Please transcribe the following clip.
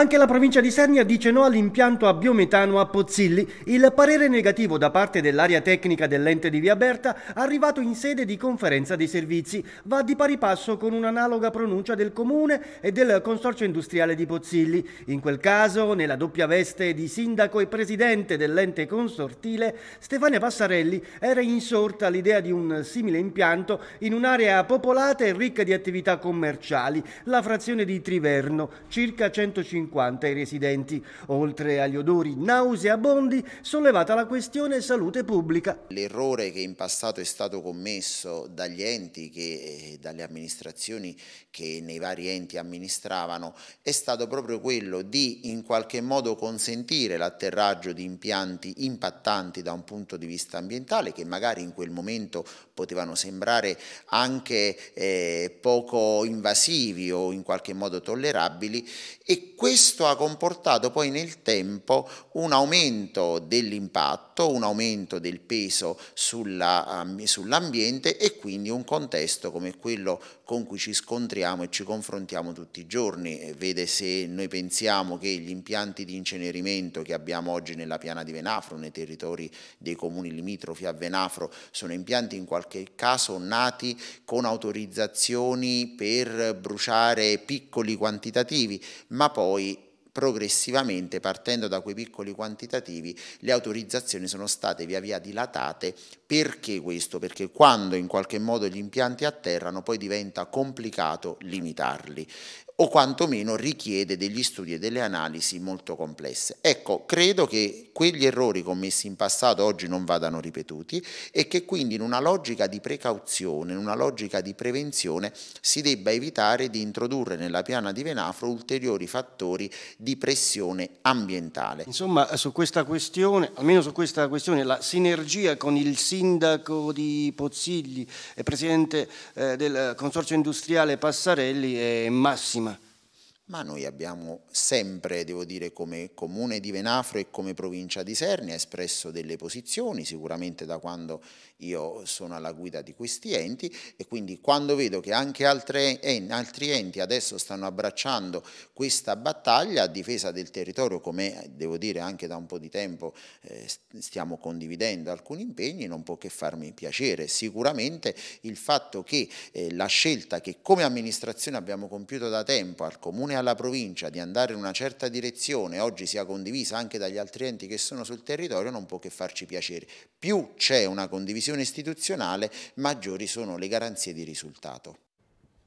Anche la provincia di Sernia dice no all'impianto a biometano a Pozzilli. Il parere negativo da parte dell'area tecnica dell'ente di Via Berta, arrivato in sede di conferenza dei servizi, va di pari passo con un'analoga pronuncia del comune e del consorzio industriale di Pozzilli. In quel caso, nella doppia veste di sindaco e presidente dell'ente consortile, Stefania Passarelli era insorta all'idea di un simile impianto in un'area popolata e ricca di attività commerciali, la frazione di Triverno, circa 150 50 i residenti. Oltre agli odori nauseabondi, sollevata la questione salute pubblica. L'errore che in passato è stato commesso dagli enti, che, eh, dalle amministrazioni che nei vari enti amministravano, è stato proprio quello di in qualche modo consentire l'atterraggio di impianti impattanti da un punto di vista ambientale che magari in quel momento potevano sembrare anche eh, poco invasivi o in qualche modo tollerabili e questo questo ha comportato poi nel tempo un aumento dell'impatto, un aumento del peso sulla, sull'ambiente e quindi un contesto come quello con cui ci scontriamo e ci confrontiamo tutti i giorni. Eh, vede se noi pensiamo che gli impianti di incenerimento che abbiamo oggi nella piana di Venafro, nei territori dei comuni limitrofi a Venafro, sono impianti in qualche caso nati con autorizzazioni per bruciare piccoli quantitativi, ma poi progressivamente, partendo da quei piccoli quantitativi, le autorizzazioni sono state via via dilatate. Perché questo? Perché quando in qualche modo gli impianti atterrano poi diventa complicato limitarli o quantomeno richiede degli studi e delle analisi molto complesse. Ecco, credo che quegli errori commessi in passato oggi non vadano ripetuti e che quindi in una logica di precauzione, in una logica di prevenzione, si debba evitare di introdurre nella piana di Venafro ulteriori fattori di pressione ambientale. Insomma, su questa questione, almeno su questa questione, la sinergia con il sindaco di Pozzigli e presidente eh, del Consorzio Industriale Passarelli è massima ma noi abbiamo sempre, devo dire, come comune di Venafro e come provincia di Sernia espresso delle posizioni, sicuramente da quando io sono alla guida di questi enti e quindi quando vedo che anche altri enti adesso stanno abbracciando questa battaglia a difesa del territorio, come devo dire anche da un po' di tempo eh, stiamo condividendo alcuni impegni, non può che farmi piacere. Sicuramente il fatto che eh, la scelta che come amministrazione abbiamo compiuto da tempo al comune alla provincia di andare in una certa direzione, oggi sia condivisa anche dagli altri enti che sono sul territorio, non può che farci piacere. Più c'è una condivisione istituzionale, maggiori sono le garanzie di risultato.